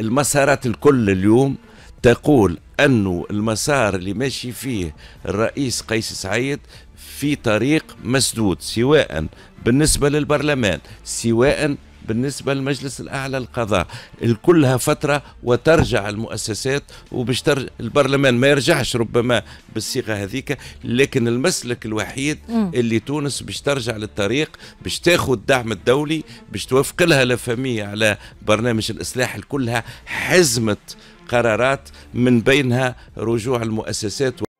المسارات الكل اليوم تقول أنه المسار اللي ماشي فيه الرئيس قيس سعيد في طريق مسدود سواء بالنسبة للبرلمان سواء بالنسبة للمجلس الأعلى القضاء كلها فترة وترجع المؤسسات وبشتر البرلمان ما يرجعش ربما بالصيغة هذيك لكن المسلك الوحيد اللي تونس باش ترجع للطريق باش تاخذ الدعم الدولي باش توفق لها لفامية على برنامج الإصلاح كلها حزمة قرارات من بينها رجوع المؤسسات